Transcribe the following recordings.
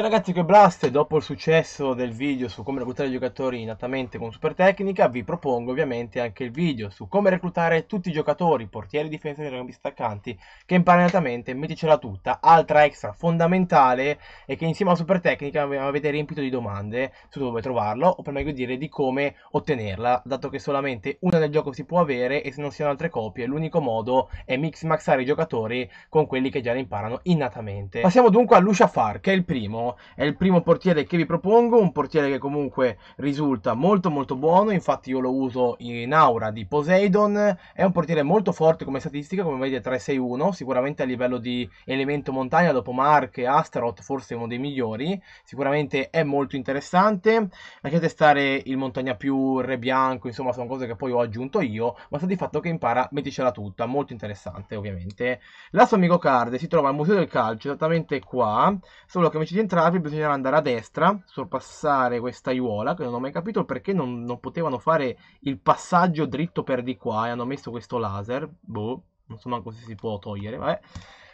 Ciao ragazzi che Blast, dopo il successo del video su come reclutare i giocatori inattamente con Super Tecnica, vi propongo ovviamente anche il video su come reclutare tutti i giocatori, portieri, difensori e campisti staccanti, che imparano esattamente metticela tutta, altra extra fondamentale e che insieme a Super Tecnica avete riempito di domande su dove trovarlo o per meglio dire di come ottenerla, dato che solamente una nel gioco si può avere e se non siano altre copie l'unico modo è mix maxare i giocatori con quelli che già le imparano innatamente. Passiamo dunque a Luciafar, che è il primo è il primo portiere che vi propongo, un portiere che comunque risulta molto molto buono, infatti io lo uso in aura di Poseidon, è un portiere molto forte come statistica, come vedete 3-6-1, sicuramente a livello di elemento montagna dopo Mark e Astaroth forse uno dei migliori, sicuramente è molto interessante, lasciate stare il montagna più, il re bianco, insomma sono cose che poi ho aggiunto io, ma sta di fatto che impara metticela tutta, molto interessante ovviamente. La sua amico Card si trova al Museo del Calcio, esattamente qua, solo che invece di entrare cavi bisognava andare a destra, sorpassare questa aiuola, che non ho mai capito perché non, non, potevano fare il passaggio dritto per di qua e hanno messo questo laser, boh, non so manco se si può togliere, vabbè.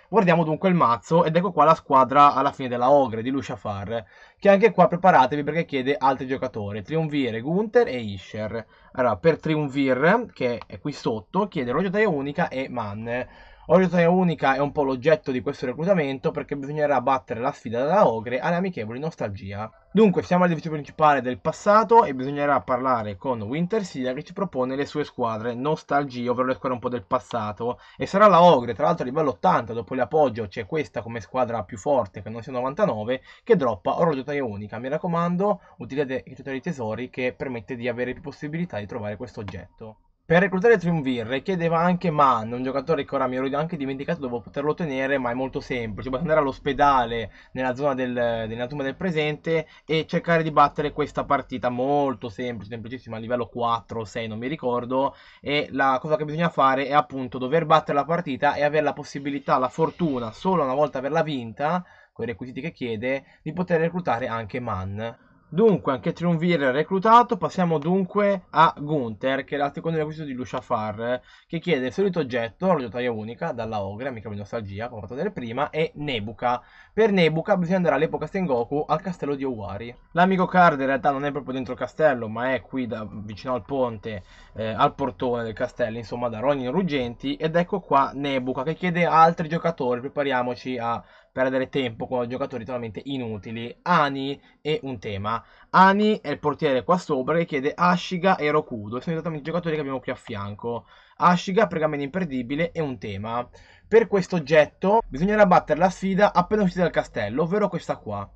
Guardiamo dunque il mazzo ed ecco qua la squadra alla fine della Ogre di Lucia Far, che anche qua preparatevi perché chiede altri giocatori, Triumvir, Gunther e Isher. Allora, per Triumvir, che è qui sotto, chiede Roggio Taia Unica e Manne. Orizzone Unica è un po' l'oggetto di questo reclutamento perché bisognerà battere la sfida della Ogre alle amichevoli Nostalgia. Dunque siamo al all'edificio principale del passato e bisognerà parlare con Winter Seal che ci propone le sue squadre Nostalgia, ovvero le squadre un po' del passato e sarà la Ogre, tra l'altro a livello 80 dopo l'appoggio c'è questa come squadra più forte che non sia 99 che droppa Orologio Taia Unica. Mi raccomando utilizzate i tutorial tesori che permette di avere più possibilità di trovare questo oggetto. Per reclutare Triumvir chiedeva anche Man, un giocatore che ora mi ero anche dimenticato dove poterlo ottenere, ma è molto semplice. Basta andare all'ospedale nella zona del, della tomba del presente e cercare di battere questa partita molto semplice, semplicissima, a livello 4 o 6, non mi ricordo. E la cosa che bisogna fare è appunto dover battere la partita e avere la possibilità, la fortuna, solo una volta averla vinta, con i requisiti che chiede, di poter reclutare anche Man. Dunque, anche Triumvir reclutato, passiamo dunque a Gunther, che è la seconda acquisto di Luciafar, che chiede il solito oggetto, l'olio taglia unica, dalla Ogre, amica di nostalgia, come ho fatto vedere prima, e Nebuka. Per Nebuka bisogna andare all'epoca Sengoku al castello di Owari. L'amico card in realtà non è proprio dentro il castello, ma è qui da, vicino al ponte, eh, al portone del castello, insomma da Ronin Ruggenti, ed ecco qua Nebuka, che chiede altri giocatori, prepariamoci a perdere tempo con giocatori totalmente inutili. Ani e un tema. Ani è il portiere qua sopra che chiede Ashiga e Rokudo, sono esattamente i giocatori che abbiamo qui a fianco. Ashiga, pergameno imperdibile e un tema. Per questo oggetto bisognerà battere la sfida appena usciti dal castello, ovvero questa qua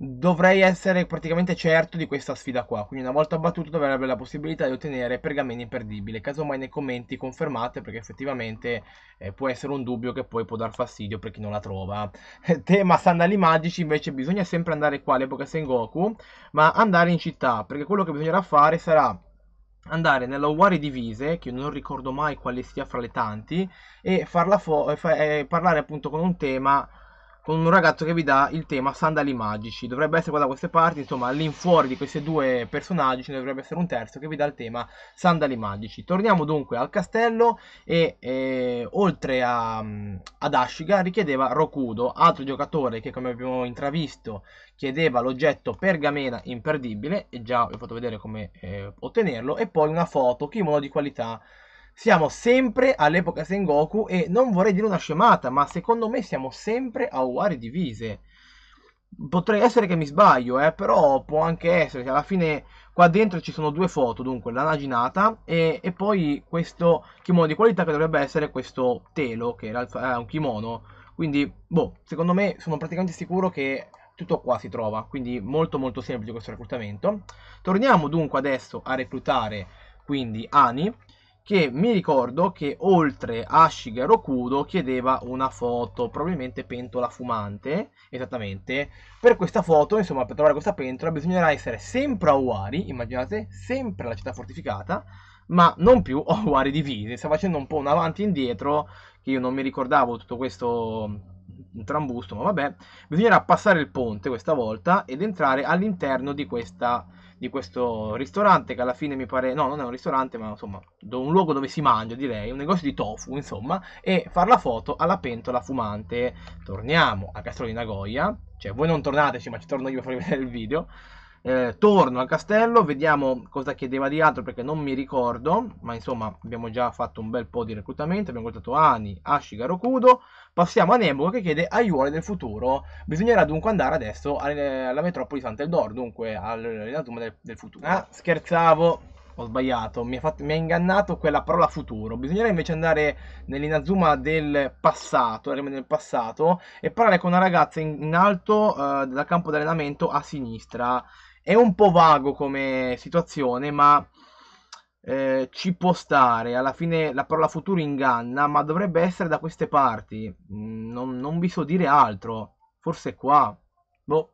dovrei essere praticamente certo di questa sfida qua, quindi una volta battuto dovrei la possibilità di ottenere pergamene imperdibile, casomai nei commenti confermate perché effettivamente eh, può essere un dubbio che poi può dar fastidio per chi non la trova. Tema sandali magici invece bisogna sempre andare qua all'epoca Sengoku, ma andare in città, perché quello che bisognerà fare sarà andare nella Wari Divise, che non ricordo mai quale sia fra le tanti, e, eh, fa e eh, parlare appunto con un tema con un ragazzo che vi dà il tema Sandali Magici. Dovrebbe essere qua da queste parti, insomma, all'infuori di questi due personaggi ce ne dovrebbe essere un terzo che vi dà il tema Sandali Magici. Torniamo dunque al castello e eh, oltre a, ad Ashiga richiedeva Rokudo, altro giocatore che come abbiamo intravisto chiedeva l'oggetto pergamena imperdibile, e già vi ho fatto vedere come eh, ottenerlo, e poi una foto, kimono di qualità siamo sempre all'epoca Sengoku e non vorrei dire una scemata, ma secondo me siamo sempre a Uari divise. Potrei essere che mi sbaglio, eh, però può anche essere che alla fine qua dentro ci sono due foto, dunque la Naginata e, e poi questo kimono di qualità che dovrebbe essere questo telo, che è un kimono. Quindi, boh, secondo me sono praticamente sicuro che tutto qua si trova, quindi molto molto semplice questo reclutamento. Torniamo dunque adesso a reclutare quindi Ani che mi ricordo che oltre a Shigeru Kudo chiedeva una foto, probabilmente pentola fumante, esattamente. Per questa foto, insomma, per trovare questa pentola bisognerà essere sempre a Uari, immaginate, sempre la città fortificata, ma non più a Uari divise. Sta facendo un po' un avanti e indietro, che io non mi ricordavo tutto questo mm, trambusto, ma vabbè. Bisognerà passare il ponte questa volta ed entrare all'interno di questa di questo ristorante che alla fine mi pare, no non è un ristorante ma insomma un luogo dove si mangia direi, un negozio di tofu insomma e far la foto alla pentola fumante. Torniamo a castello di Nagoya, cioè voi non tornateci ma ci torno io a farvi vedere il video. Eh, torno al castello, vediamo cosa chiedeva di altro perché non mi ricordo, ma insomma abbiamo già fatto un bel po' di reclutamento, abbiamo contattato Ani, Ashigarokudo, Passiamo a Nembo che chiede aiuole del futuro. Bisognerà dunque andare adesso eh, alla metropoli Sant'Eldor, dunque alla del, del, futuro. Ah, scherzavo. Ho sbagliato, mi ha, fatto, mi ha ingannato quella parola futuro. Bisognerà invece andare nell'Inazuma del passato, ehm, nel passato, e parlare con una ragazza in, in alto uh, dal campo di allenamento a sinistra. È un po' vago come situazione, ma eh, ci può stare, alla fine la parola futuro inganna, ma dovrebbe essere da queste parti, mm, non, non vi so dire altro, forse qua, boh.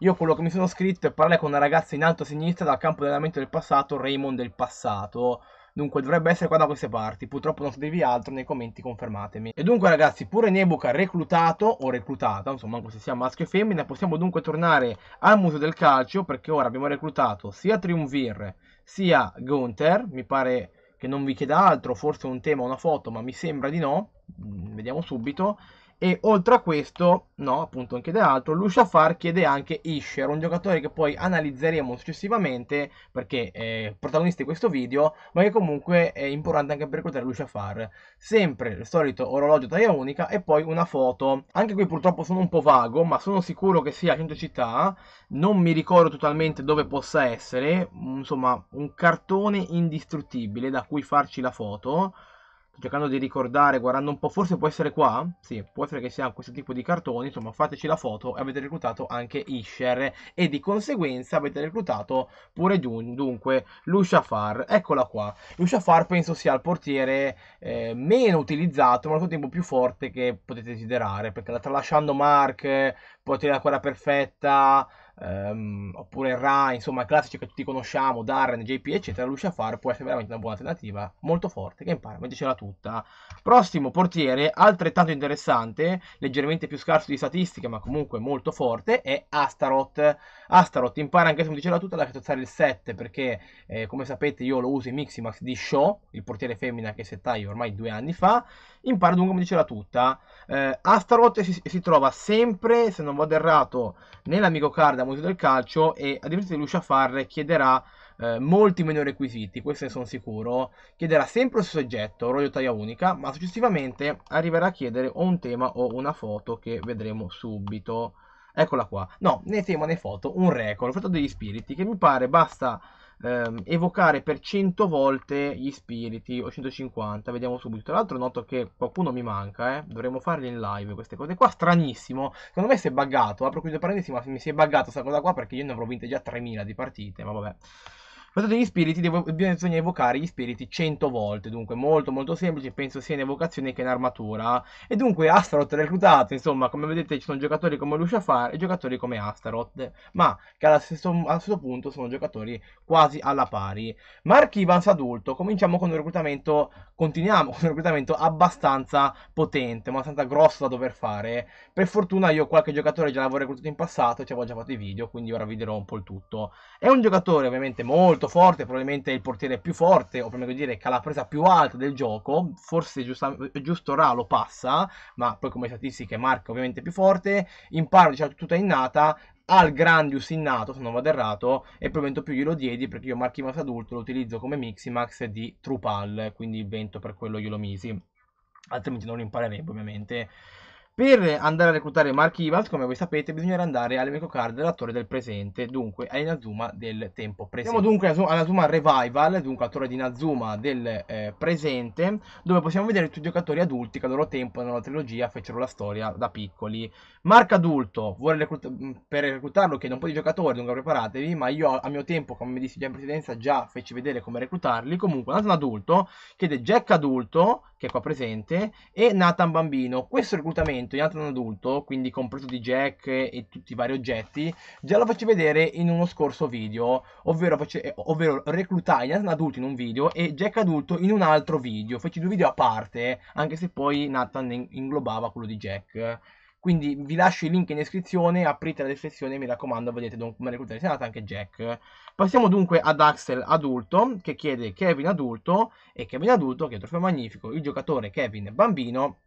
Io quello che mi sono scritto è parlare con una ragazza in alto a sinistra dal campo di allenamento del passato, Raymond del passato, Dunque dovrebbe essere qua da queste parti, purtroppo non sapevi altro, nei commenti confermatemi. E dunque ragazzi, pure Nebuca reclutato o reclutata, insomma anche se sia maschio e femmina, possiamo dunque tornare al Museo del Calcio perché ora abbiamo reclutato sia Triumvir sia Gunther, mi pare che non vi chieda altro, forse un tema, una foto, ma mi sembra di no, mm, vediamo subito. E oltre a questo, no, appunto anche chiede altro, Lushafar chiede anche Isher, un giocatore che poi analizzeremo successivamente perché è protagonista di questo video, ma che comunque è importante anche per ricordare Lushafar. Sempre il solito orologio taglia unica e poi una foto. Anche qui purtroppo sono un po' vago, ma sono sicuro che sia a 100 città, non mi ricordo totalmente dove possa essere, insomma un cartone indistruttibile da cui farci la foto Sto cercando di ricordare, guardando un po', forse può essere qua? Sì, può essere che sia questo tipo di cartoni, insomma fateci la foto e avete reclutato anche Isher e di conseguenza avete reclutato pure dunque Lushafar, eccola qua. Lushafar penso sia il portiere eh, meno utilizzato ma al contempo più forte che potete desiderare, perché la tralasciando Mark, poi tiene la quella perfetta, ehm, oppure Rai, insomma classici che tutti conosciamo, Darren, JP eccetera, lui Shafar può essere veramente una buona alternativa, molto forte, che impara, metticela tutta. Prossimo portiere, altrettanto interessante, leggermente più scarso di statistiche ma comunque molto forte, è Astaroth. Astaroth impara anche se non diceva tutta da cazzare il 7 perché eh, come sapete io lo uso in Miximax di Shaw, il portiere femmina che settai ormai due anni fa, Impara dunque come diceva tutta. Eh, Astaroth si, si, trova sempre, se non vado errato, nell'amico card a motivo del calcio e a differenza di Lucia Farre chiederà eh, molti meno requisiti, questo ne sono sicuro. Chiederà sempre lo stesso oggetto, roglio taglia unica, ma successivamente arriverà a chiedere o un tema o una foto che vedremo subito. Eccola qua. No, né tema né foto, un record, fatto degli spiriti, che mi pare basta ehm, evocare per 100 volte gli spiriti o 150, vediamo subito. Tra l'altro noto che qualcuno mi manca, eh? dovremmo farli in live queste cose qua, stranissimo. Secondo me si è buggato, apro qui due parentesi, ma mi si è buggato questa cosa qua perché io ne avrò vinte già 3000 di partite, ma vabbè. Parlando gli spiriti, devo, bisogna evocare gli spiriti 100 volte, dunque molto molto semplice, penso sia in evocazione che in armatura. E dunque Astaroth reclutato, insomma, come vedete ci sono giocatori come Luciafar e giocatori come Astaroth, ma che allo stesso, allo stesso punto sono giocatori quasi alla pari. Marchi Vance adulto, cominciamo con un reclutamento, continuiamo con un reclutamento abbastanza potente, abbastanza grosso da dover fare. Per fortuna io qualche giocatore già l'avevo reclutato in passato, ci avevo già fatto i video, quindi ora vi dirò un po' il tutto. È un giocatore ovviamente molto molto forte, probabilmente il portiere più forte, o per meglio dire che ha la presa più alta del gioco, forse giusta, giusto Ra lo passa, ma poi come statistiche Marca ovviamente più forte, in parte diciamo tutta innata, al Grandius innato, se non vado errato, e probabilmente più glielo diedi perché io Marchimax adulto lo utilizzo come Miximax di Trupal, quindi il vento per quello glielo misi, altrimenti non lo imparerebbe ovviamente. Per andare a reclutare Mark Evans, come voi sapete, bisognerà andare all'amico card dell'attore del presente, dunque a Inazuma del tempo presente. Siamo dunque a Inazuma Revival, dunque attore di Inazuma del eh, presente, dove possiamo vedere tutti i giocatori adulti che a loro tempo nella trilogia fecero la storia da piccoli. Mark adulto, recluta mm, per reclutarlo chiede un po' di giocatori, dunque preparatevi, ma io a mio tempo, come mi dissi già in precedenza, già feci vedere come reclutarli. Comunque, Nathan adulto chiede Jack adulto, che è qua presente, e Nathan bambino. Questo reclutamento momento in altro non adulto, quindi compreso di jack e tutti i vari oggetti, già lo faccio vedere in uno scorso video, ovvero, face... ovvero reclutai Nathan adulto in un video e Jack adulto in un altro video, feci due video a parte, anche se poi Nathan inglobava quello di Jack. Quindi vi lascio i link in descrizione, aprite la descrizione e mi raccomando, vedete come reclutare sia anche Jack. Passiamo dunque ad Axel adulto, che chiede Kevin adulto, e Kevin adulto, che è trofeo magnifico, il giocatore Kevin bambino,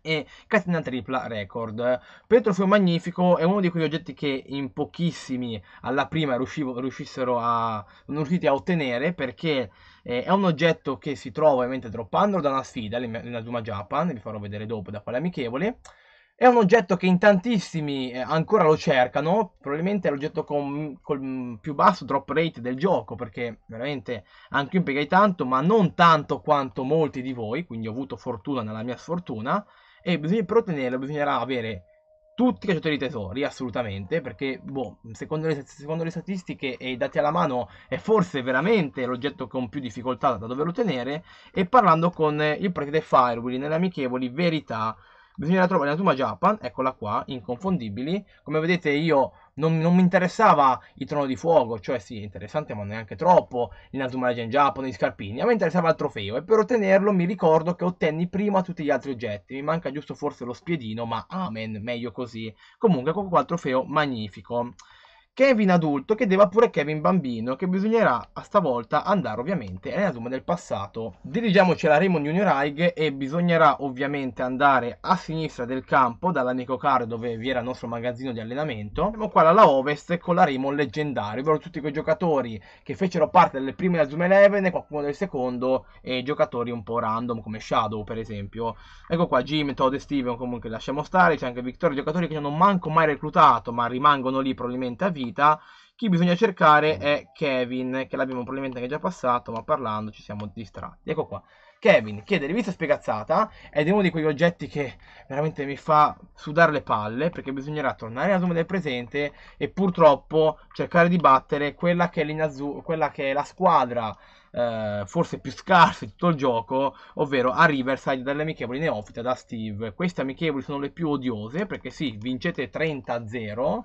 e catena tripla record. Petrofio Magnifico è uno di quegli oggetti che in pochissimi alla prima riuscivo, riuscissero a, riusciti a ottenere perché eh, è un oggetto che si trova ovviamente droppandolo da una sfida, nella l'Inazuma Japan, vi farò vedere dopo da quale amichevole. È un oggetto che in tantissimi eh, ancora lo cercano, probabilmente è l'oggetto con, con più basso drop rate del gioco, perché veramente anche io impiegai tanto, ma non tanto quanto molti di voi, quindi ho avuto fortuna nella mia sfortuna. E bisogna, per ottenerlo bisognerà avere tutti i cacciatori di tesori, assolutamente, perché boh, secondo, le, secondo, le, statistiche e i dati alla mano è forse veramente l'oggetto con più difficoltà da dover ottenere, e parlando con il prete dei Firewheel nelle amichevoli verità, bisognerà trovare la Tuma Japan, eccola qua, inconfondibili, come vedete io non, non, mi interessava il Trono di Fuoco, cioè sì, interessante ma neanche troppo, il Nazuma Legend Japan, gli scarpini, a me interessava il trofeo e per ottenerlo mi ricordo che ottenni prima tutti gli altri oggetti, mi manca giusto forse lo spiedino, ma amen, meglio così. Comunque, con qua il trofeo magnifico. Kevin adulto chiedeva pure Kevin bambino, che bisognerà a stavolta andare ovviamente nella Zoom del passato. Dirigiamoci alla Raymond Junior High e bisognerà ovviamente andare a sinistra del campo, dalla Nico Car dove vi era il nostro magazzino di allenamento. Siamo qua alla Ovest con la Raymond leggendaria, ovvero tutti quei giocatori che fecero parte delle prime della Zoom 11 e qualcuno del secondo e giocatori un po' random come Shadow per esempio. Ecco qua Jim, Todd e Steven comunque lasciamo stare, c'è anche Victoria, giocatori che non manco mai reclutato ma rimangono lì probabilmente a via vita. Chi bisogna cercare mm. è Kevin, che l'abbiamo probabilmente anche già passato, ma parlando ci siamo distratti. Ecco qua. Kevin chiede rivista spiegazzata ed è uno di quegli oggetti che veramente mi fa sudare le palle perché bisognerà tornare alla zona del presente e purtroppo cercare di battere quella che è, quella che è la squadra eh, forse più scarsa di tutto il gioco, ovvero a Riverside dalle amichevoli neofite da Steve. Queste amichevoli sono le più odiose perché sì, vincete 30-0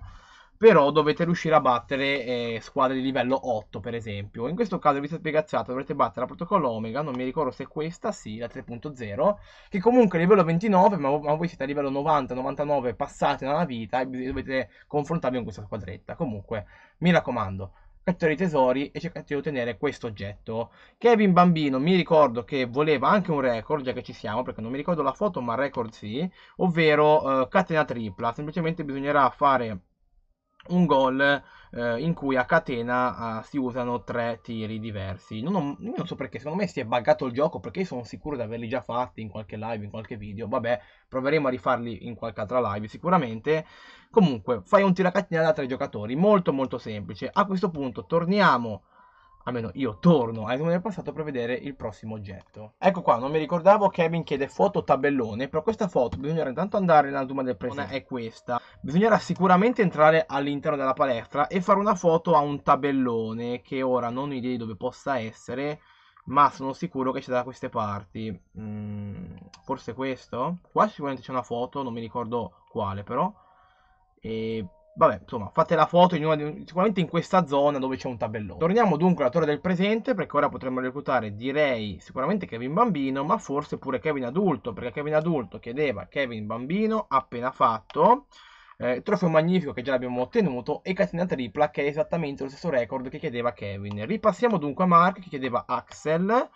però dovete riuscire a battere eh, squadre di livello 8 per esempio in questo caso vi siete spiegato dovrete battere la protocollo Omega non mi ricordo se è questa sì la 3.0 che comunque è livello 29 ma, ma, voi siete a livello 90 99 passate nella vita e dovete confrontarvi con questa squadretta comunque mi raccomando Cattore i tesori e cercate di ottenere questo oggetto Kevin Bambino mi ricordo che voleva anche un record già che ci siamo perché non mi ricordo la foto ma record sì ovvero eh, catena tripla semplicemente bisognerà fare un gol eh, in cui a catena eh, si usano tre tiri diversi. Non, ho, non, so perché, secondo me si è buggato il gioco perché io sono sicuro di averli già fatti in qualche live, in qualche video. Vabbè, proveremo a rifarli in qualche altra live sicuramente. Comunque, fai un tiro a catena da tre giocatori, molto molto semplice. A questo punto torniamo almeno io torno al mondo del passato per vedere il prossimo oggetto. Ecco qua, non mi ricordavo, Kevin chiede foto tabellone, però questa foto bisognerà intanto andare nella Duma del presente, è questa. Bisognerà sicuramente entrare all'interno della palestra e fare una foto a un tabellone, che ora non ho idea di dove possa essere, ma sono sicuro che c'è da queste parti. Mm, forse questo? Qua sicuramente c'è una foto, non mi ricordo quale però. E Vabbè, insomma, fate la foto in una, sicuramente in questa zona dove c'è un tabellone. Torniamo dunque alla torre del presente, perché ora potremmo reclutare, direi, sicuramente Kevin bambino, ma forse pure Kevin adulto, perché Kevin adulto chiedeva Kevin bambino, appena fatto, eh, trofeo magnifico che già l'abbiamo ottenuto, e catena tripla che è esattamente lo stesso record che chiedeva Kevin. Ripassiamo dunque a Mark che chiedeva Axel,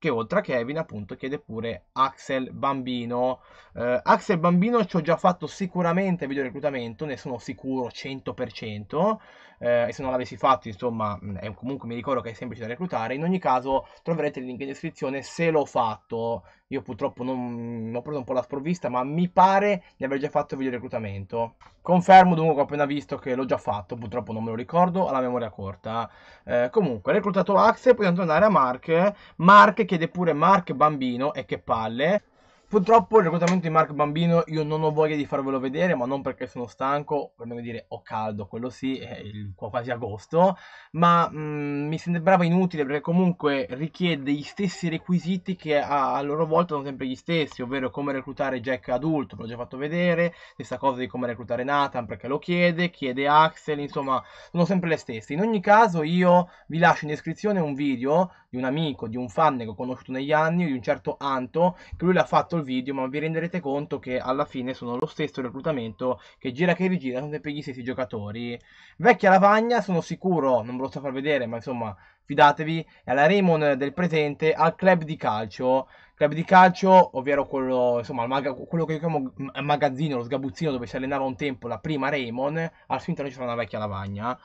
che oltre a Kevin appunto chiede pure Axel Bambino. Eh, Axel Bambino ci ho già fatto sicuramente video reclutamento, ne sono sicuro 100%, eh, e se non l'avessi fatto, insomma, è mm, eh, comunque mi ricordo che è semplice da reclutare. In ogni caso troverete il link in descrizione se l'ho fatto. Io purtroppo non mm, ho preso un po' la sprovvista, ma mi pare di aver già fatto video reclutamento. Confermo dunque che ho appena visto che l'ho già fatto, purtroppo non me lo ricordo, alla memoria corta. Eh, comunque, reclutato Axe, possiamo tornare a Mark. Mark chiede pure Mark bambino e che palle. Purtroppo il reclutamento di Mark Bambino io non ho voglia di farvelo vedere, ma non perché sono stanco, per meglio dire ho caldo, quello sì, è il, quasi agosto, ma mh, mm, mi sembrava inutile perché comunque richiede gli stessi requisiti che a, a, loro volta sono sempre gli stessi, ovvero come reclutare Jack adulto, l'ho già fatto vedere, stessa cosa di come reclutare Nathan perché lo chiede, chiede Axel, insomma sono sempre le stesse. In ogni caso io vi lascio in descrizione un video di un amico, di un fan che ho conosciuto negli anni, di un certo Anto, che lui l'ha fatto il video, ma vi renderete conto che alla fine sono lo stesso reclutamento che gira che rigira, sono sempre gli stessi giocatori. Vecchia lavagna, sono sicuro, non ve lo so far vedere, ma insomma, fidatevi, è la Raymond del presente, al club di calcio club di calcio, ovvero quello, insomma, quello che io chiamo magazzino, lo sgabuzzino dove si allenava un tempo la prima Raymond, al suo interno ci sarà una vecchia lavagna.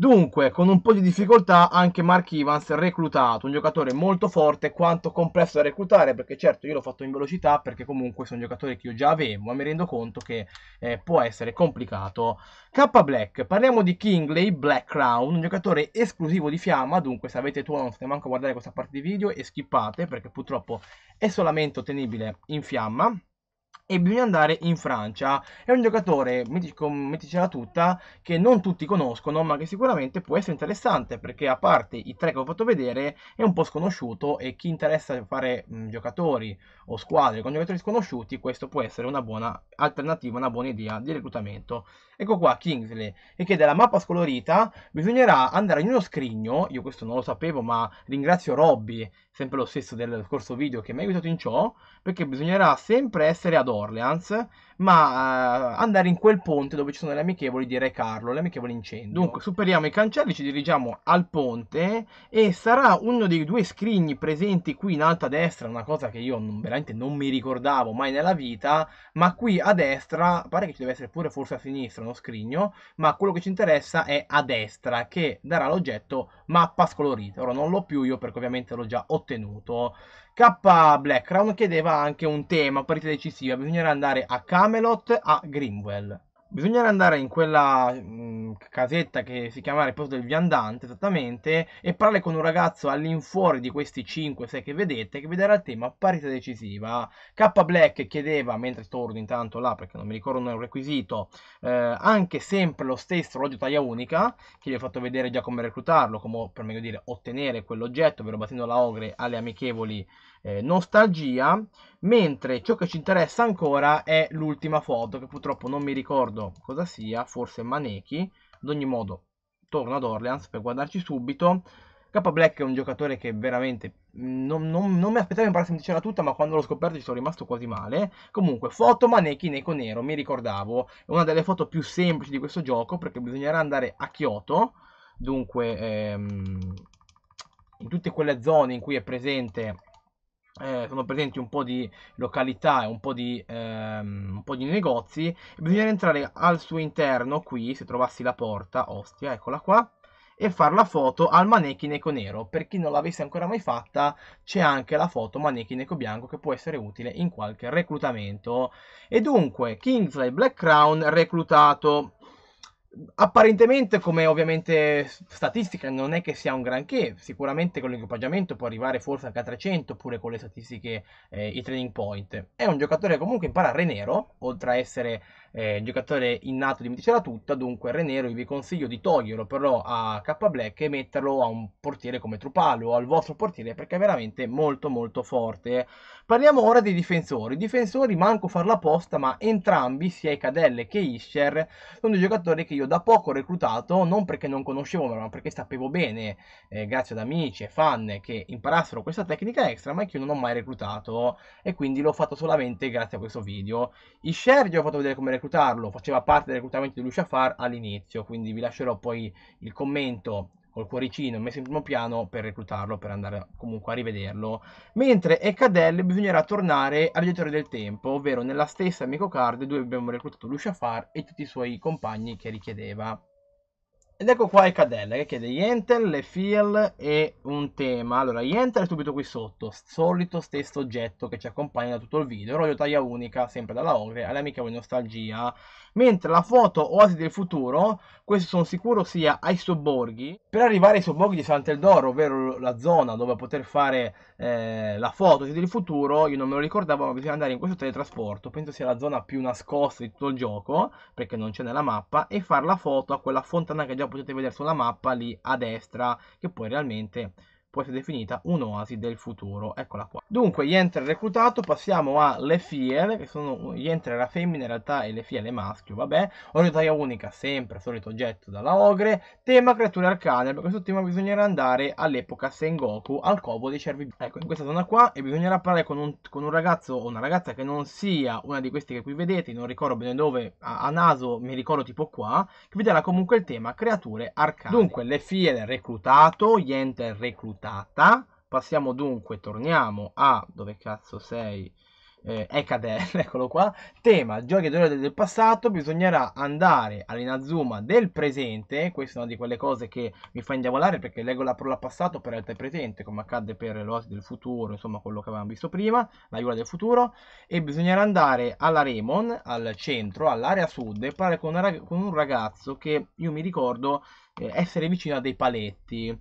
Dunque, con un po' di difficoltà, anche Mark Evans è reclutato, un giocatore molto forte quanto complesso da reclutare, perché certo io l'ho fatto in velocità, perché comunque sono giocatori che io già avevo, ma mi rendo conto che eh, può essere complicato. K Black, parliamo di Kingley Black Crown, un giocatore esclusivo di Fiamma, dunque se avete tu non state manco a guardare questa parte di video e skippate, perché purtroppo è solamente ottenibile in Fiamma e bisogna andare in Francia. È un giocatore, metticela tutta, che non tutti conoscono, ma che sicuramente può essere interessante perché a parte i tre che ho fatto vedere è un po' sconosciuto e chi interessa fare mh, giocatori o squadre con giocatori sconosciuti, questo può essere una buona alternativa, una buona idea di reclutamento. Ecco qua Kingsley e che della mappa scolorita bisognerà andare in uno scrigno, io questo non lo sapevo ma ringrazio Robby, sempre lo stesso del scorso video che mi ha aiutato in ciò, perché bisognerà sempre essere ad hoc Orleans ma uh, andare in quel ponte dove ci sono le amichevoli di recarlo, le amichevoli incendi. Dunque, superiamo i cancelli, ci dirigiamo al ponte e sarà uno dei due scrigni presenti qui in alto a destra, una cosa che io non, veramente non mi ricordavo mai nella vita, ma qui a destra, pare che ci deve essere pure forse a sinistra uno scrigno, ma quello che ci interessa è a destra, che darà l'oggetto mappa scolorita. Ora non l'ho più io perché ovviamente l'ho già ottenuto. K Blackground chiedeva anche un tema, partita decisiva, bisognerà andare a camera Camelot a Grimwell. Bisognerà andare in quella mh, mm, casetta che si chiama Riposo del Viandante esattamente e parlare con un ragazzo all'infuori di questi 5-6 che vedete che vi darà il tema parità decisiva. K Black chiedeva, mentre torno intanto là perché non mi ricordo il requisito, eh, anche sempre lo stesso orologio taglia unica che vi ho fatto vedere già come reclutarlo, come per meglio dire ottenere quell'oggetto, ovvero battendo la ogre alle amichevoli eh, nostalgia, mentre ciò che ci interessa ancora è l'ultima foto, che purtroppo non mi ricordo cosa sia, forse Maneki, ad ogni modo torno ad Orleans per guardarci subito. K Black è un giocatore che veramente mm, non, non, non mi aspettavo imparasse in diceva tutta, ma quando l'ho scoperto ci sono rimasto quasi male. Comunque, foto Maneki Neko Nero, mi ricordavo, è una delle foto più semplici di questo gioco perché bisognerà andare a Kyoto, dunque ehm, in tutte quelle zone in cui è presente eh, sono presenti un po' di località e un po' di, ehm, un po di negozi. Bisogna entrare al suo interno qui, se trovassi la porta, ostia, eccola qua e fare la foto al manechineco nero. Per chi non l'avesse ancora mai fatta, c'è anche la foto manechineco bianco che può essere utile in qualche reclutamento. E dunque, Kingsley Black Crown reclutato apparentemente come ovviamente statistica non è che sia un granché sicuramente con l'equipaggiamento può arrivare forse anche a 300 oppure con le statistiche eh, i training point è un giocatore che comunque impara a re oltre a essere eh, giocatore innato di mettercela tutta, dunque Renero vi consiglio di toglierlo però a K Black e metterlo a un portiere come Trupalo o al vostro portiere perché è veramente molto molto forte. Parliamo ora dei difensori. I difensori manco farla apposta, ma entrambi, sia Cadelle che Isher sono dei giocatori che io da poco ho reclutato, non perché non conoscevo, ma perché sapevo bene, eh, grazie ad amici e fan che imparassero questa tecnica extra, ma che io non ho mai reclutato e quindi l'ho fatto solamente grazie a questo video. Isher gli ho fatto vedere come reclutare reclutarlo faceva parte del reclutamento di Lucia Far all'inizio, quindi vi lascerò poi il commento col cuoricino messo in primo piano per reclutarlo, per andare comunque a rivederlo. Mentre Ecadel bisognerà tornare al viaggiatore del tempo, ovvero nella stessa amico card dove abbiamo reclutato Luciafar e tutti i suoi compagni che richiedeva. Ed ecco qua il cadella che chiede Yentel, le feel e un tema. Allora, Yentel è subito qui sotto, solito stesso oggetto che ci accompagna da tutto il video. Roglio taglia unica, sempre dalla Ogre, alle amiche di nostalgia, mentre la foto Oasi del futuro, questo sono sicuro sia ai sobborghi, per arrivare ai sobborghi di Sant'Eldoro, ovvero la zona dove poter fare eh, la foto del futuro, io non me lo ricordavo, ma bisogna andare in questo teletrasporto, penso sia la zona più nascosta di tutto il gioco, perché non c'è nella mappa, e fare la foto a quella fontana che già potete vedere sulla mappa lì a destra, che poi realmente può essere definita un'oasi del futuro. Eccola qua. Dunque, Yenter reclutato, passiamo a Le Fiere, che sono Yenter la femmina in realtà e Le Fiere maschio, vabbè. Oratoria unica, sempre, solito oggetto dalla Ogre. Tema creature arcane, per questo tema bisognerà andare all'epoca Sengoku, al covo dei cervi. Ecco, in questa zona qua, e bisognerà parlare con un, con un ragazzo o una ragazza che non sia una di queste che qui vedete, non ricordo bene dove, a, a naso mi ricordo tipo qua, che vi darà comunque il tema creature arcane. Dunque, Le Fiere reclutato, Yenter reclutato data. Passiamo dunque, torniamo a dove cazzo sei? Eh, Ecadel, eccolo qua. Tema, giochi e dolore del passato. Bisognerà andare all'inazuma del presente. Questa è una di quelle cose che mi fa indiavolare perché leggo la parola passato per realtà presente, come accadde per l'oasi del futuro, insomma quello che avevamo visto prima, la Iula del futuro. E bisognerà andare alla Remon, al centro, all'area sud, e parlare con, con, un ragazzo che io mi ricordo eh, essere vicino a dei paletti.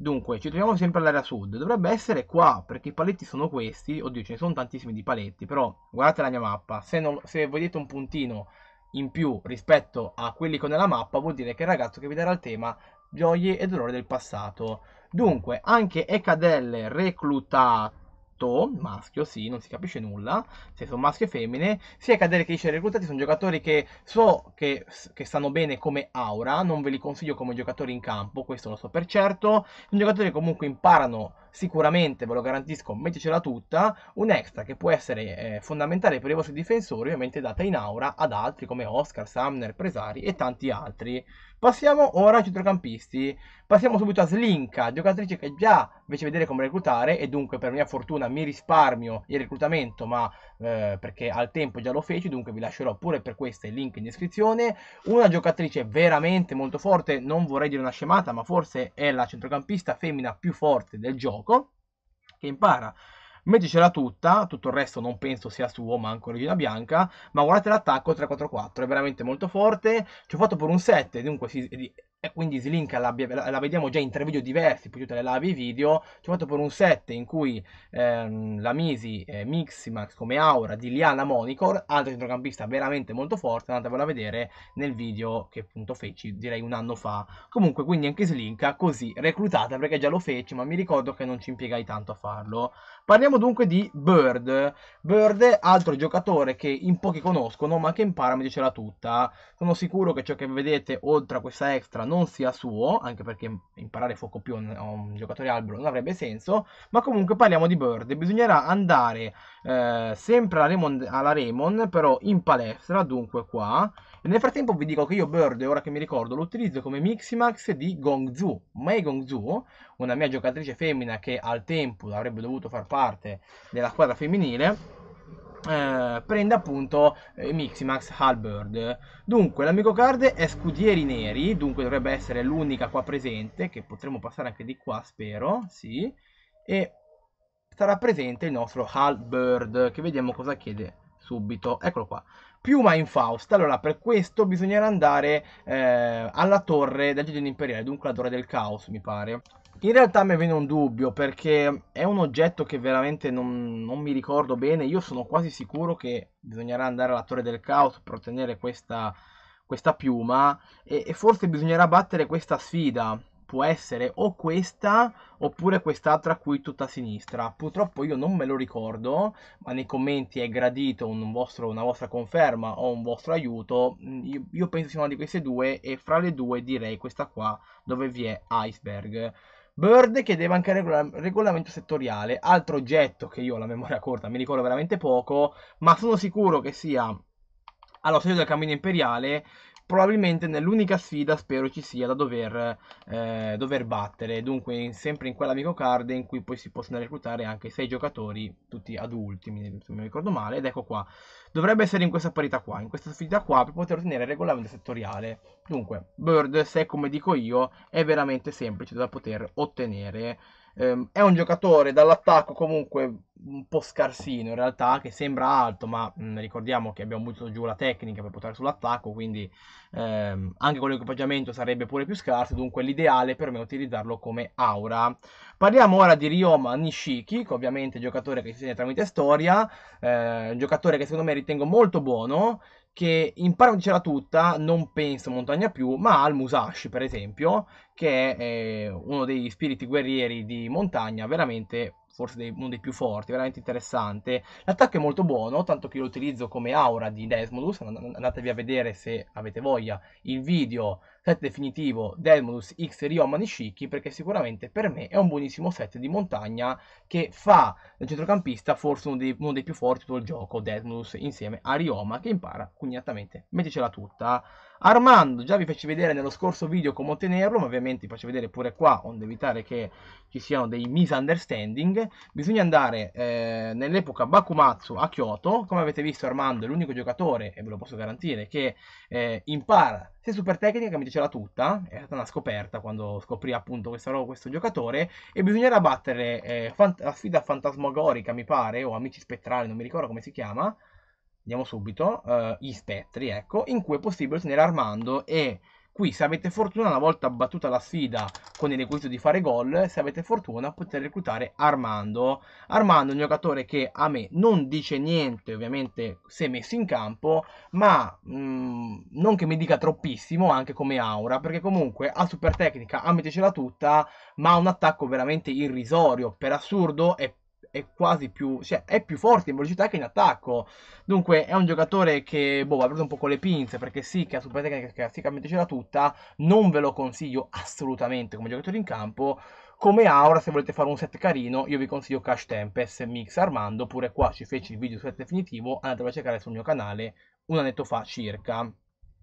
Dunque, ci troviamo sempre all'area sud, dovrebbe essere qua, perché i paletti sono questi, oddio ce ne sono tantissimi di paletti, però guardate la mia mappa, se, non, se vedete un puntino in più rispetto a quelli con la mappa, vuol dire che il ragazzo che vi darà il tema gioie e dolore del passato. Dunque, anche Ecadelle reclutato 8, maschio, sì, non si capisce nulla, se sono maschio e femmine, sia Cadere che Isher reclutati sono giocatori che so che, che, stanno bene come aura, non ve li consiglio come giocatori in campo, questo lo so per certo, sono giocatori che comunque imparano sicuramente ve lo garantisco, mettercela tutta, un extra che può essere eh, fondamentale per i vostri difensori, ovviamente data in aura ad altri come Oscar, Sumner, Presari e tanti altri. Passiamo ora ai centrocampisti, passiamo subito a Slinka, giocatrice che già invece vedere come reclutare e dunque per mia fortuna mi risparmio il reclutamento ma eh, perché al tempo già lo feci, dunque vi lascerò pure per questo il link in descrizione. Una giocatrice veramente molto forte, non vorrei dire una scemata, ma forse è la centrocampista femmina più forte del gioco, che impara metticela tutta, tutto il resto non penso sia suo, manco Regina Bianca, ma guardate l'attacco 3-4-4, è veramente molto forte, ci ho fatto pure un 7, dunque si, e quindi Slink la, la, vediamo già in tre video diversi, più tutte le live video, ci ho fatto per un set in cui ehm, la misi eh, Miximax come aura di Liana Monicor, altra centrocampista veramente molto forte, andatevela a vedere nel video che appunto feci direi un anno fa. Comunque quindi anche Slink così reclutata perché già lo feci ma mi ricordo che non ci impiegai tanto a farlo, Parliamo dunque di Bird. Bird, altro giocatore che in pochi conoscono, ma che in Paramedic ce l'ha tutta. Sono sicuro che ciò che vedete oltre a questa extra non sia suo, anche perché imparare fuoco più a un, giocatore albero non avrebbe senso. Ma comunque parliamo di Bird. Bisognerà andare eh, sempre alla Raymond, alla Raymond, però in palestra, dunque qua nel frattempo vi dico che io Bird, ora che mi ricordo, lo utilizzo come Miximax di Gongzu. Mei Gongzu, una mia giocatrice femmina che al tempo avrebbe dovuto far parte della squadra femminile, eh, prende appunto eh, Miximax Halbird. Dunque, l'amico card è Scudieri Neri, dunque dovrebbe essere l'unica qua presente, che potremmo passare anche di qua, spero, sì. E sarà presente il nostro Halbird, che vediamo cosa chiede subito. Eccolo qua. Piuma in Faust. allora per questo bisognerà andare eh, alla torre del genio imperiale, dunque la torre del caos mi pare. In realtà mi viene un dubbio perché è un oggetto che veramente non, non, mi ricordo bene, io sono quasi sicuro che bisognerà andare alla torre del caos per ottenere questa, questa piuma e, e forse bisognerà battere questa sfida può essere o questa oppure quest'altra qui tutta a sinistra. Purtroppo io non me lo ricordo, ma nei commenti è gradito un vostro, una vostra conferma o un vostro aiuto. Mm, io, io penso sia una di queste due e fra le due direi questa qua dove vi è Iceberg. Bird chiedeva anche regola regolamento settoriale, altro oggetto che io ho la memoria corta, mi ricordo veramente poco, ma sono sicuro che sia allo stadio del cammino imperiale probabilmente nell'unica sfida spero ci sia da dover, eh, dover battere, dunque in, sempre in quell'amico card in cui poi si possono reclutare anche 6 giocatori, tutti adulti, se non ricordo male, ed ecco qua. Dovrebbe essere in questa parità qua, in questa sfida qua, per poter ottenere il regolamento settoriale. Dunque, Bird, se come dico io, è veramente semplice da poter ottenere ehm, è un giocatore dall'attacco comunque un po' scarsino in realtà, che sembra alto, ma mh, mm, ricordiamo che abbiamo buttato giù la tecnica per portare sull'attacco, quindi ehm, anche con l'equipaggiamento sarebbe pure più scarso, dunque l'ideale per me è utilizzarlo come aura. Parliamo ora di Ryoma Nishiki, che ovviamente è un giocatore che si segna tramite storia, eh, un giocatore che secondo me ritengo molto buono, che impara a tutta, non penso Montagna più, ma al Musashi, per esempio, che è eh, uno degli spiriti guerrieri di Montagna, veramente forse dei, uno dei più forti, veramente interessante. L'attacco è molto buono, tanto che lo utilizzo come aura di Desmodus, andatevi a vedere se avete voglia il video set definitivo Desmodus X Ryo Manishiki, perché sicuramente per me è un buonissimo set di montagna che fa da centrocampista forse uno dei, uno dei più forti del gioco, Desmodus insieme a Rioma, che impara quindi cognatamente. mettecela tutta. Armando, già vi feci vedere nello scorso video come ottenerlo, ma ovviamente vi faccio vedere pure qua, onde evitare che ci siano dei misunderstanding. Bisogna andare eh, nell'epoca Bakumatsu a Kyoto, come avete visto Armando è l'unico giocatore, e ve lo posso garantire, che eh, impara sia super tecnica che mi diceva tutta, è stata una scoperta quando scoprì appunto questa roba, questo giocatore, e bisognerà battere eh, la sfida fantasmagorica mi pare, o amici spettrali, non mi ricordo come si chiama, andiamo subito, uh, gli spettri, ecco, in cui è possibile tenere Armando e qui se avete fortuna una volta battuta la sfida con il requisito di fare gol, se avete fortuna potete reclutare Armando. Armando è un giocatore che a me non dice niente ovviamente se messo in campo, ma mh, mm, non che mi dica troppissimo anche come aura, perché comunque ha super tecnica, ammetticela tutta, ma ha un attacco veramente irrisorio, per assurdo è è quasi più, cioè, è più forte in velocità che in attacco. Dunque è un giocatore che, boh, va preso un po' con le pinze, perché sì che ha super tecnica, che classicamente c'era tutta, non ve lo consiglio assolutamente come giocatore in campo. Come aura, se volete fare un set carino, io vi consiglio Cash Tempest Mix Armando, pure qua ci feci il video sul set definitivo, andatelo a cercare sul mio canale un annetto fa circa.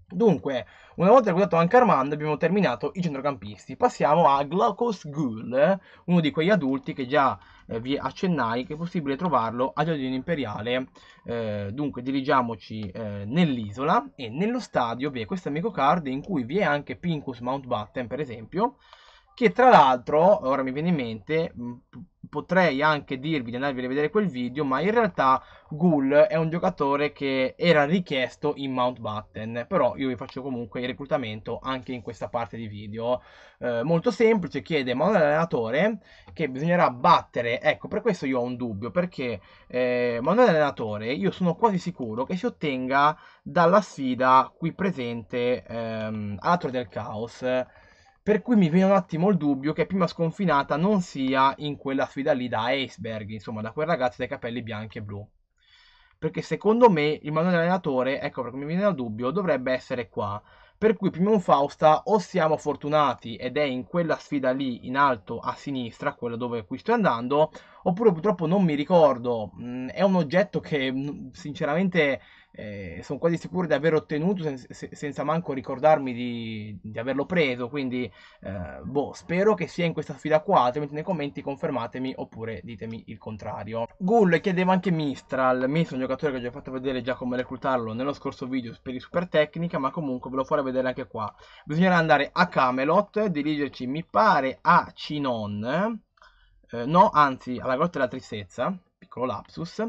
Dunque, una volta guardato anche Armando, abbiamo terminato i centrocampisti. Passiamo a Glaucus Ghoul, uno di quegli adulti che già eh, vi accennai che è possibile trovarlo a Giardino Imperiale. Eh, dunque, dirigiamoci eh, nell'isola e nello stadio vi è questo amico card in cui vi è anche Pincus Mountbatten, per esempio, che tra l'altro, ora mi viene in mente, potrei anche dirvi di andarvi a vedere quel video, ma in realtà Ghoul è un giocatore che era richiesto in Mountbatten, però io vi faccio comunque il reclutamento anche in questa parte di video. Eh, molto semplice, chiede ma un allenatore che bisognerà battere, ecco per questo io ho un dubbio, perché eh, ma un allenatore io sono quasi sicuro che si ottenga dalla sfida qui presente ehm, alla del Caos, per cui mi viene un attimo il dubbio che prima sconfinata non sia in quella sfida lì da iceberg, insomma, da quel ragazzo dai capelli bianchi e blu. Perché secondo me il manuale allenatore, ecco perché mi viene il dubbio, dovrebbe essere qua. Per cui prima un Fausta o siamo fortunati ed è in quella sfida lì in alto a sinistra, quella dove qui sto andando, oppure purtroppo non mi ricordo. Mm, è un oggetto che mm, sinceramente eh, sono quasi sicuro di aver ottenuto sen- senza manco ricordarmi di, di averlo preso, quindi eh, boh, spero che sia in questa sfida qua, altrimenti nei commenti confermatemi oppure ditemi il contrario. Gull chiedeva anche Mistral, Mistral è un giocatore che ho già fatto vedere già come reclutarlo nello scorso video per i super tecnica, ma comunque ve lo farò vedere anche qua. Bisognerà andare a Camelot, dirigerci mi pare a Cinon, eh, no anzi alla grotta della tristezza, piccolo lapsus,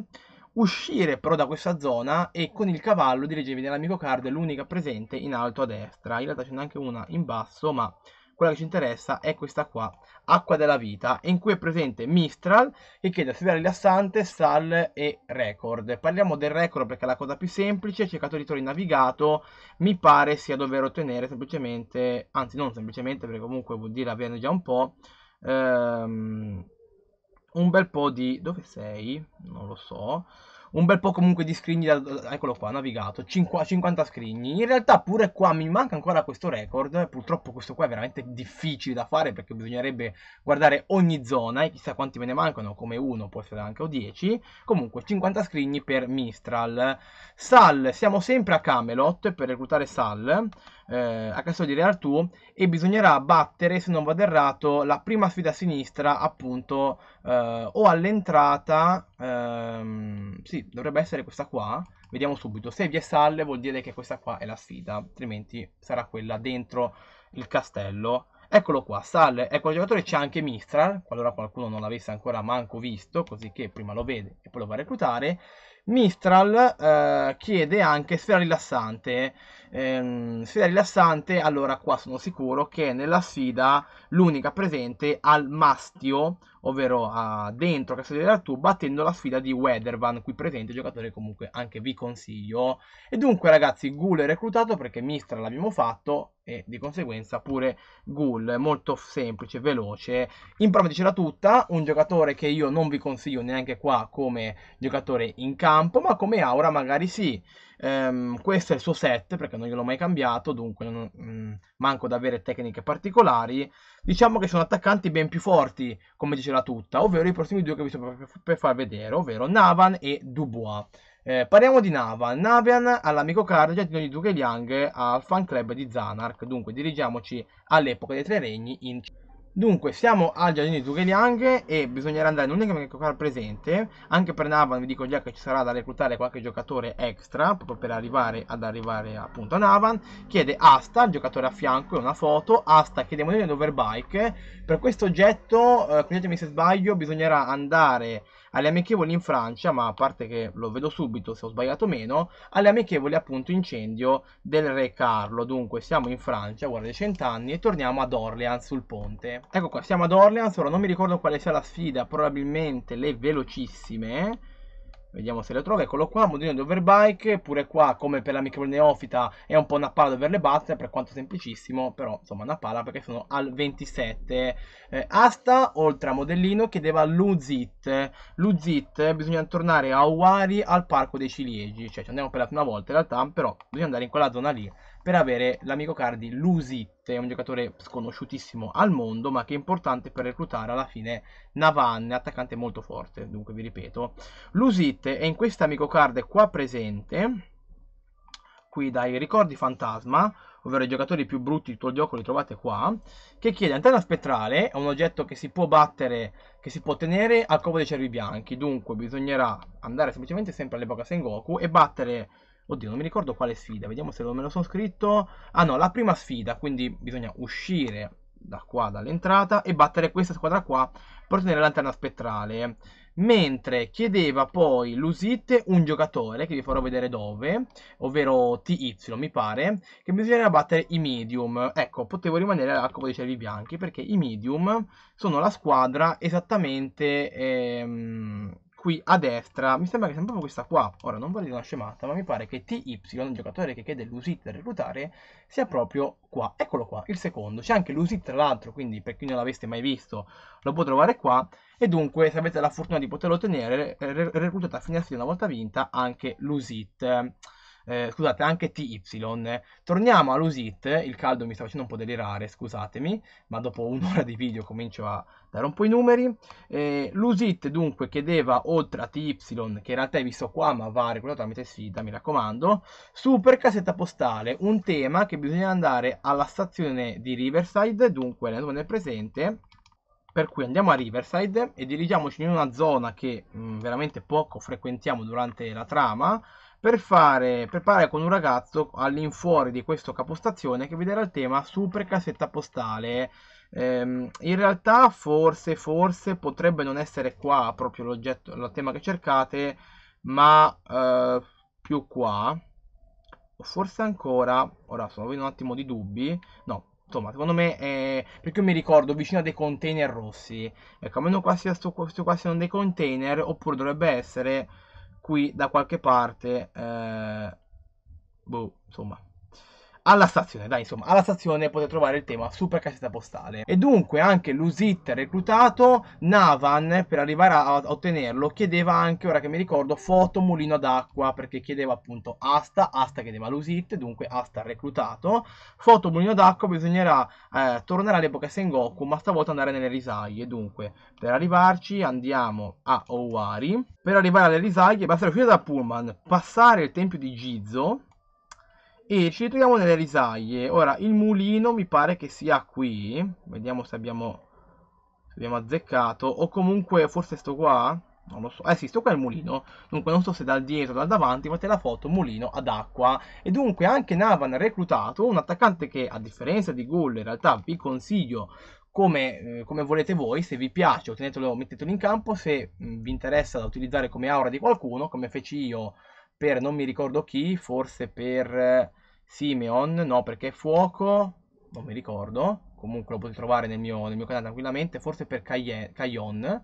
uscire però da questa zona e con il cavallo dirigevi nell'amico card l'unica presente in alto a destra in realtà ce n'è anche una in basso ma quella che ci interessa è questa qua acqua della vita in cui è presente mistral che chiede a sfida rilassante sal e record parliamo del record perché è la cosa più semplice cercato cercatore navigato mi pare sia dover ottenere semplicemente anzi non semplicemente perché comunque vuol dire averne già un po' ehm, un bel po' di... dove sei? Non lo so. Un bel po' comunque di scrigni, da... eccolo qua, navigato, 50 scrigni. In realtà pure qua mi manca ancora questo record, purtroppo questo qua è veramente difficile da fare perché bisognerebbe guardare ogni zona e chissà quanti me ne mancano, come uno, può essere anche o 10. Comunque 50 scrigni per Mistral. Sal, siamo sempre a Camelot per reclutare Sal eh, a Castel di Re Artù e bisognerà battere, se non vado errato, la prima sfida a sinistra appunto eh, o all'entrata, ehm, sì, dovrebbe essere questa qua, vediamo subito, se vi è salle vuol dire che questa qua è la sfida, altrimenti sarà quella dentro il castello. Eccolo qua, Sal, ecco il giocatore, c'è anche Mistral, qualora qualcuno non l'avesse ancora manco visto, così che prima lo vede e poi lo va a reclutare. Mistral eh, chiede anche sfera rilassante. Ehm, sfera rilassante, allora qua sono sicuro che nella sfida l'unica presente al mastio ovvero a dentro Castello dell'Artù, battendo la sfida di Weathervan, qui presente, giocatore comunque anche vi consiglio. E dunque ragazzi, Ghoul è reclutato perché Mistra l'abbiamo fatto e di conseguenza pure Ghoul, molto semplice, veloce. In prova dicela tutta, un giocatore che io non vi consiglio neanche qua come giocatore in campo, ma come aura magari sì. Ehm, questo è il suo set perché non gliel'ho mai cambiato, dunque non, mh, mm, manco da avere tecniche particolari. Diciamo che sono attaccanti ben più forti, come diceva tutta, ovvero i prossimi due che vi sto per, per far vedere, ovvero Navan e Dubois. Eh, parliamo di Navan. Navan all'amico card giardino di Duke Liang al fan club di Zanark. Dunque dirigiamoci all'epoca dei tre regni in... Dunque, siamo al giardino di Tugheliang e bisognerà andare in un elenco al presente. Anche per Navan vi dico già che ci sarà da reclutare qualche giocatore extra, proprio per arrivare ad arrivare appunto a Navan. Chiede Asta, il giocatore a fianco, è una foto. Asta chiede monete overbike. Per questo oggetto, eh, correggetemi se sbaglio, bisognerà andare alle amichevoli in Francia, ma a parte che lo vedo subito se ho sbagliato o meno, alle amichevoli appunto incendio del re Carlo. Dunque siamo in Francia, guarda i cent'anni, e torniamo ad Orleans sul ponte. Ecco qua, siamo ad Orleans, ora non mi ricordo quale sia la sfida, probabilmente le velocissime Vediamo se lo trovo. Eccolo qua, modino di overbike. Pure qua, come per la l'amichevole neofita, è un po' una pala doverle battere, per quanto semplicissimo. Però, insomma, una pala perché sono al 27. Eh, asta, oltre a modellino, chiedeva Luzit. Luzit, bisogna tornare a Uari al Parco dei Ciliegi. Cioè, ci andiamo per la prima volta in realtà, però bisogna andare in quella zona lì per avere l'amico Cardi è un giocatore sconosciutissimo al mondo, ma che è importante per reclutare alla fine Navan, attaccante molto forte, dunque vi ripeto. Lusit è in questa amico card qua presente, qui dai ricordi fantasma, ovvero i giocatori più brutti di tuo gioco li trovate qua, che chiede antenna spettrale, è un oggetto che si può battere, che si può tenere al covo dei cervi bianchi, dunque bisognerà andare semplicemente sempre all'epoca Sengoku e battere Oddio, non mi ricordo quale sfida, vediamo se me lo sono scritto. Ah no, la prima sfida, quindi bisogna uscire da qua dall'entrata e battere questa squadra qua per ottenere la lanterna spettrale. Mentre chiedeva poi l'usite un giocatore, che vi farò vedere dove, ovvero TY mi pare, che bisognerà battere i medium. Ecco, potevo rimanere all'arco dei cervi bianchi perché i medium sono la squadra esattamente... Ehm, qui a destra, mi sembra che sia proprio questa qua, ora non vorrei una scemata, ma mi pare che TY, il giocatore che chiede l'USIT da reclutare, sia proprio qua, eccolo qua, il secondo, c'è anche l'USIT tra l'altro, quindi per chi non l'aveste mai visto lo può trovare qua, e dunque se avete la fortuna di poterlo ottenere, reclutate a fine una volta vinta anche l'USIT eh, scusate, anche TY. Torniamo all'USIT, il caldo mi sta facendo un po' delirare, scusatemi, ma dopo un'ora di video comincio a dare un po' i numeri. Eh, L'USIT dunque chiedeva, oltre a TY, che in realtà è visto qua, ma va regolato tramite sfida, mi raccomando, super per casetta postale, un tema che bisogna andare alla stazione di Riverside, dunque nella domanda presente, per cui andiamo a Riverside e dirigiamoci in una zona che mh, mm, veramente poco frequentiamo durante la trama per fare preparare con un ragazzo all'infuori di questo capostazione che vedrà il tema super cassetta postale ehm, in realtà forse forse potrebbe non essere qua proprio l'oggetto il tema che cercate ma eh, più qua forse ancora ora sono avendo un attimo di dubbi no insomma secondo me eh, perché io mi ricordo vicino a dei container rossi ecco a meno qua sia sto, questo qua siano dei container oppure dovrebbe essere qui da qualche parte, eh, boh, insomma, alla stazione, dai insomma, alla stazione potete trovare il tema super cassetta postale. E dunque anche l'USIT reclutato, Navan per arrivare a, a ottenerlo chiedeva anche, ora che mi ricordo, foto mulino d'acqua perché chiedeva appunto asta, asta chiedeva l'USIT, dunque asta reclutato, foto mulino d'acqua bisognerà eh, tornare all'epoca Sengoku ma stavolta andare nelle risaie, dunque per arrivarci andiamo a Owari, per arrivare alle risaie basta uscire da Pullman, passare il tempio di Gizo e ci ritroviamo nelle risaie ora il mulino mi pare che sia qui vediamo se abbiamo, se abbiamo azzeccato o comunque forse sto qua non lo so, eh sì, sto qua è il mulino, dunque non so se dal dietro o dal davanti, fate la foto, mulino ad acqua. E dunque anche Navan ha reclutato un attaccante che, a differenza di Gull, in realtà vi consiglio come, eh, come, volete voi, se vi piace mettetelo in campo, se mm, vi interessa da utilizzare come aura di qualcuno, come feci io per non mi ricordo chi, forse per eh, Simeon, no perché è fuoco, non mi ricordo, comunque lo potete trovare nel mio, nel mio canale tranquillamente, forse per Cayon,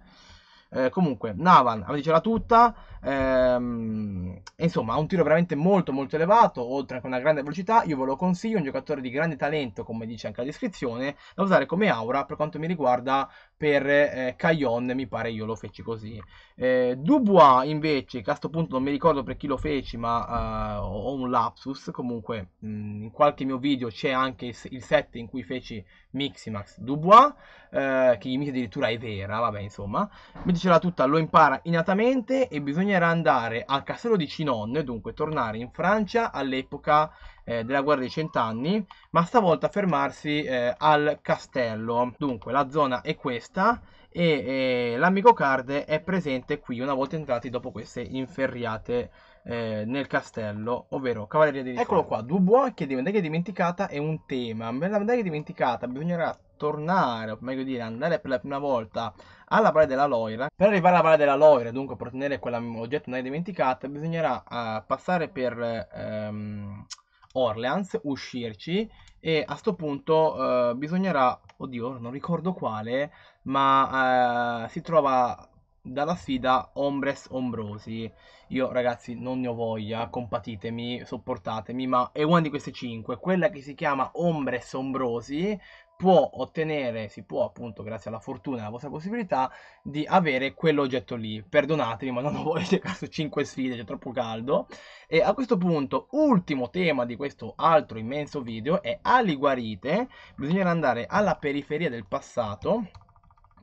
eh, comunque, Navan avete la tutta, ehm, insomma ha un tiro veramente molto molto elevato, oltre che una grande velocità, io ve lo consiglio, un giocatore di grande talento, come dice anche la descrizione, da usare come aura per quanto mi riguarda per eh, Caillon, mi pare io lo feci così. Eh, Dubois invece, che a questo punto non mi ricordo per chi lo feci, ma eh, ho un lapsus, comunque mh, mm, in qualche mio video c'è anche il set in cui feci Miximax Dubois, eh, che imita addirittura è Evera, vabbè insomma. Mentre ce l'ha tutta lo impara innatamente e bisognerà andare al castello di Cinon, dunque tornare in Francia all'epoca eh, della guerra dei cent'anni, ma stavolta fermarsi eh, al castello. Dunque la zona è questa e l'amico Card è presente qui una volta entrati dopo queste inferriate eh, nel castello, ovvero Cavalleria di Riforma. Eccolo qua, Dubois che è medaglia dimenticata è un tema. La medaglia dimenticata bisognerà tornare, o meglio dire andare per la prima volta alla Valle della Loira, per arrivare alla Valle della Loira, dunque per ottenere quell'oggetto non dimenticato, bisognerà uh, passare per um, Orleans, uscirci e a sto punto uh, bisognerà, oddio non ricordo quale, ma uh, si trova dalla sfida Ombres Ombrosi. Io ragazzi non ne ho voglia, compatitemi, sopportatemi, ma è una di queste 5, quella che si chiama Ombres Ombrosi, può ottenere, si può appunto grazie alla fortuna e alla vostra possibilità di avere quell'oggetto lì. Perdonatemi ma non ho voglia di caso 5 sfide, è troppo caldo. E a questo punto, ultimo tema di questo altro immenso video è ali guarite, bisognerà andare alla periferia del passato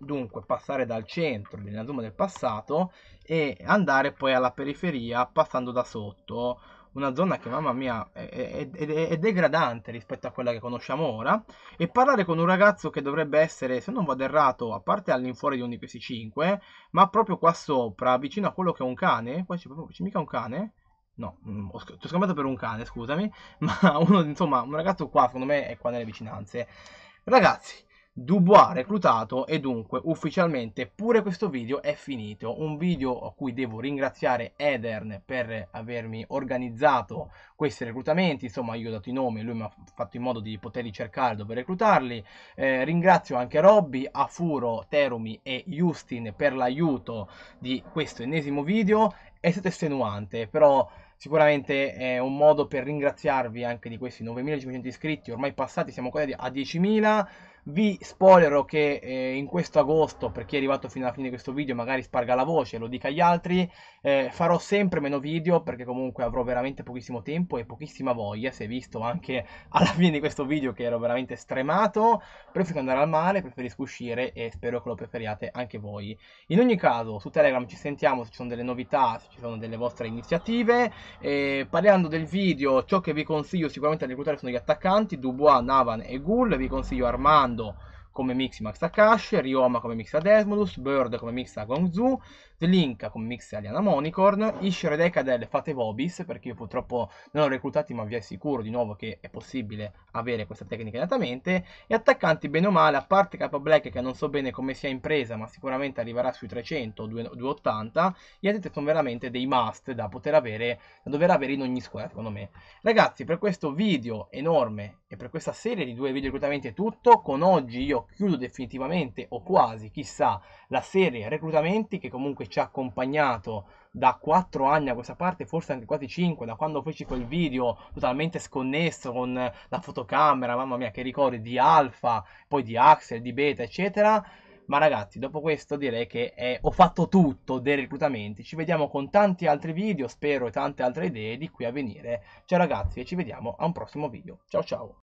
dunque passare dal centro della zona del passato e andare poi alla periferia passando da sotto una zona che mamma mia è, è, è, è, degradante rispetto a quella che conosciamo ora e parlare con un ragazzo che dovrebbe essere se non vado errato a parte all'infuori di uno di questi 5 ma proprio qua sopra vicino a quello che è un cane qua c'è proprio c'è mica un cane No, mm, ho, ti ho scambiato per un cane, scusami, ma uno, insomma, un ragazzo qua, secondo me, è qua nelle vicinanze. Ragazzi, Dubois reclutato e dunque ufficialmente pure questo video è finito, un video a cui devo ringraziare Edern per avermi organizzato questi reclutamenti, insomma io ho dato i nomi, lui mi ha fatto in modo di poterli cercare dove reclutarli, eh, ringrazio anche Robby, Afuro, Terumi e Justin per l'aiuto di questo ennesimo video, è stato estenuante però sicuramente è un modo per ringraziarvi anche di questi 9.500 iscritti, ormai passati siamo quasi a 10.000, vi spoilerò che eh, in questo agosto, per chi è arrivato fino alla fine di questo video, magari sparga la voce, e lo dica agli altri, eh, farò sempre meno video perché comunque avrò veramente pochissimo tempo e pochissima voglia, si è visto anche alla fine di questo video che ero veramente stremato, preferisco andare al mare, preferisco uscire e spero che lo preferiate anche voi. In ogni caso su Telegram ci sentiamo se ci sono delle novità, se ci sono delle vostre iniziative, eh, parlando del video ciò che vi consiglio sicuramente a reclutare sono gli attaccanti, Dubois, Navan e Gull, vi consiglio Armando, Rondo come mix Max Akash, Ryoma come mix a Desmodus, Bird come mix a Gongzu, Zelinka con Mix Aliana Monicorn, Ishire Decadel fate Vobis, perché io purtroppo non ho reclutati ma vi assicuro di nuovo che è possibile avere questa tecnica innatamente, e attaccanti bene o male, a parte K Black che non so bene come sia impresa, ma sicuramente arriverà sui 300 o 280, gli altri sono veramente dei must da poter avere, da dover avere in ogni squadra secondo me. Ragazzi, per questo video enorme e per questa serie di due video reclutamenti è tutto, con oggi io chiudo definitivamente o quasi, chissà, la serie reclutamenti che comunque ci ha accompagnato da 4 anni a questa parte, forse anche quasi 5, da quando feci quel video totalmente sconnesso con la fotocamera, mamma mia che ricordi, di Alfa, poi di Axel, di Beta, eccetera. Ma ragazzi, dopo questo direi che è, ho fatto tutto dei reclutamenti. Ci vediamo con tanti altri video, spero, e tante altre idee di qui a venire. Ciao ragazzi e ci vediamo a un prossimo video. Ciao ciao!